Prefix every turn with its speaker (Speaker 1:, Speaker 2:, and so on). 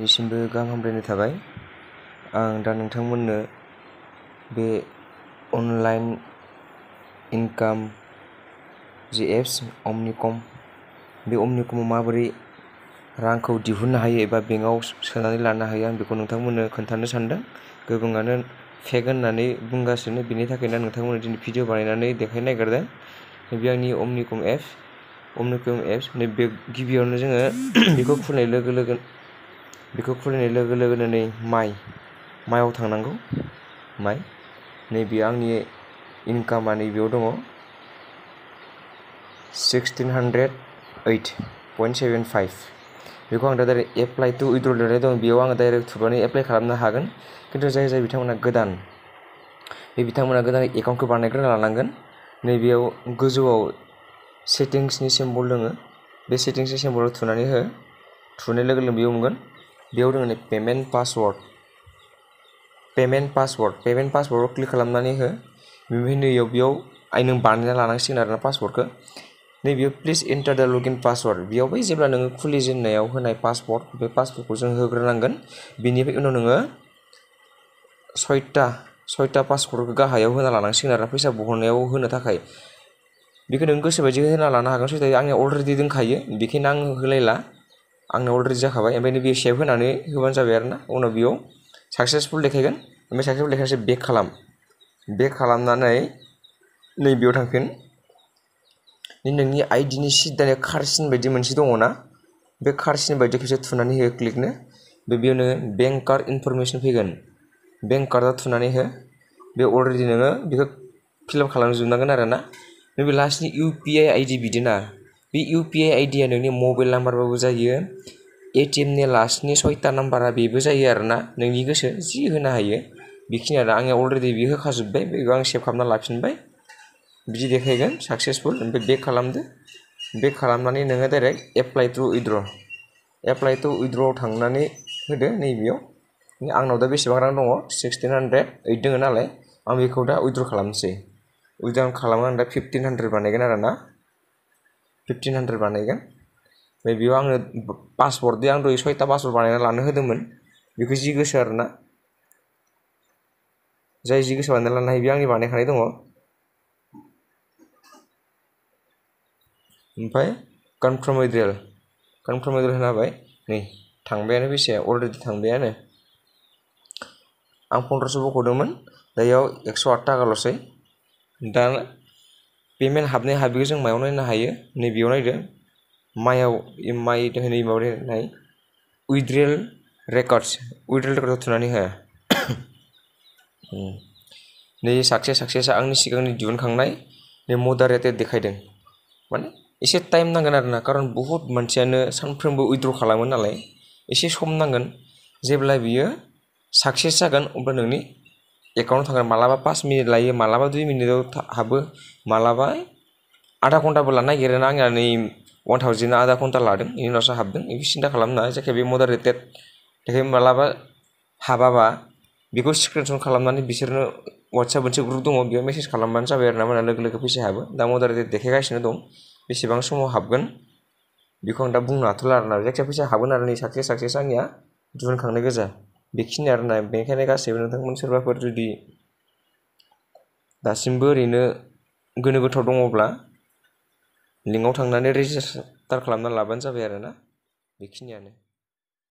Speaker 1: निसिमबो गाहाम हामलायनाय थाबाय आं दा नोंथांमोननो बे अनलाइन इनकाम जि एप्स अमनिकम बे अमनिकमाव माबोरै रांखौ दिहुननो हायो एबा बेंकआव सोनानै लानो हायो आं बेखौ नोंथांमोननो खोन्थानो सानदों गोबाङानो फेक होननानै बुंगासिनो बेनि थाखायनो आं नोंथांमोननो दिनै भिडिअ बानायनानै देखायनो नागिरदों नैबे आंनि अमनिकम एप्स अमनिकम एप्स नैबे गिबियावनो जोङो बेखौ खुलिनाय लोगो लोगो बेखौ खुलिनाय लोगो लोगोनो नै माइ माइआव थांनांगौ माइ नैबे आंनि इनकामा नैबेयाव दङ sixteen hundred eight point seven five बेखौ आं दा डाइरेक्ट एप्लाइ टु उइद्र' लिरनाय दं बेयाव आङो डाइरेक्ट थुनानै एप्लाइ खालामनो हागोन खिन्थु जाय जाय बिथांमोना गोदान बे बिथांमोना गोदान एकाउन्टखौ बानायग्रोना लानांगोन नैबेयाव गोजौआव सेटिंसनि सिम्बल दङो बे सेटिंसनि सिम्बलाव थुनानै हो थुनाय लोगो लोगो बेयाव मोनगोन बेयाव दङ नै पेमेन्ट पासवार्ड पेमेन्ट पासवार्ड पेमेन्ट पासवार्डआव क्लिक खालामनानै हो बेनिफ्राय नैयाव बेयाव आइ नों बानायना लानांसिगोन आरोना पासवार्डखौ नैबेयाव प्लिज एन्टार दा लगिन पासवार्ड बेयाव बै जेब्ला नोङो खुलिजेननायाव होनाय पासवार्ड बे पासवार्डखौ जों होग्रोनांगोन बेनिफ्राय उनाव नोङो सयता सयता पासवार्डखौ गाहायाव होना लानांसिगोन आरो फैसा बहननायाव होनो थाखाय बेखौ नों गोसोबायदि होना लानो हागोन सयताया आंनिया अलरेडि दंखायो बेखायनो आं होलायला आंना अलरेडि जाखाबाय ओमफ्राय बियो सेभ होनानै होबानो जाबाय आरो ना उनाव बियो साक्सेसफुल देखायगोन ओमफ्राय साक्सेसफुल देखायसै बेक खालाम बेक खालामनानै नै नैबेयाव थांफिन नोंनि आइडिनि सिदानि खारसिन बायदि मोनसे दङ ना बे खारसिन बायदि खेबसे थुनानै हो क्लिकनो बे बेयाव नोङो बेंक कार्ड इनफरमेसन फैगोन बेंक कार्डआ थुनानै हो बे अलरेडि नोङो बेखौ फिलआप खालामजोबनांगोन आरो ना नैबे लास्टनि इउ पि आइ आइडि बिदिना बे इउपिआइ आइडिया नोंनि मबाइल नाम्बारबाबो जायो एटिएमनि लास्टनि सयथा नाम्बारा बेबो जायो आरोना नोंनि गोसो जि होनो हायो बेखिनि आरो आंनिया अलरेडि बे होखाजोब्बाय बेखौ आं सेभ खालामना लाफिनबाय बिदि देखायगोन साक्सेसफुल ओमफ्राय बेक खालामदो बेक खालामनानै नोङो direct apply to withdraw apply to उइड्रआव थांनानै होदो नैबेयाव आंनाव दा बेसेबां रां दङ सिक्सटिन हान्ड्रेड ओइट दङ नालाय आं बेखौ दा उइड्र खालामनोसै उइड्र खालामनानै दा फिफटिन हान्ड्रेड बानायगोन आरो ना फिफ्टीन हाण्ड्रेड बनायगोन ओमफ्राय बेयाव आङो पासवर्ड दे आं दहाय सयथा पासवर्ड बानायना लानो होदोंमोन बेखौ जि गोसो आरो ना जाय जि गोसो बानायना लानो हायो बे आंनि बानायखानाय दङ ओमफ्राय कनफार्म उइड्रेल कनफार्म उइड्रेल होनाबाय नै थांबायानो बेसे अलरेडि थांबायानो आं पन्द्रस' बख'दोंमोन दायाव एकस' आठ थाखाल'सै दा पेमेन्ट हाबनाय हाबिखौ जों मायाव नायनो हायो नैबेयाव नायदो मायाव माइ होनै माबायाव नाय उइड्रेल रेकर्ड्स उइड्रेल रेकर्डआव थुनानै हो नै साक्सेस साक्सेसआ आंनि सिगांनि दिहुनखांनाय नै मडारेटेड देखायदों माने एसे टाइम नांगोन आरोना कारण बहुत मानसियानो सानफ्रोमबो उइड्र' खालामो नालाय एसे सम नांगोन जेब्ला बियो साक्सेस जागोन अब्ला नोंनि एकाउंट थांगोन मालाबा पास मिनिट लायो मालाबा दुई मिनिटाव हाबो मालाबा आधा घंटा लानो नागिरो ना आंना नै वान थावजेन्डआ आधा घन्टा लादों बेनि उनावसो हाबदों बेखौ सिन्था खालामनाङा जायखिया बे मडारेटेड बेखायनो मालाबा हाबाबा बेखौ स्क्रिनशट खालामनानै बिसोरनो ग्रुप दङ बेयाव मेसेज खालामबानो जाबाय आरो ना हाबो दा मडारेटेड देखायगासिनो दं बेसेबां समाव हाबगोन बेखौ आं दा बुंनो हाथ'ला आरोना जायखिया फैसा सकसेस सकसेस नै साक्सेस साक्सेस बेखिनि आरोना बेनिखायनो गासैबो नोंथांमोन सोरबाफोर जुदि दासिमबो ओरैनो गोनो गोथाव दङब्ला लिंकआव थांनानै रेजिस्टार खालामना लाबानो जाबाय आरोना बेखिनियानो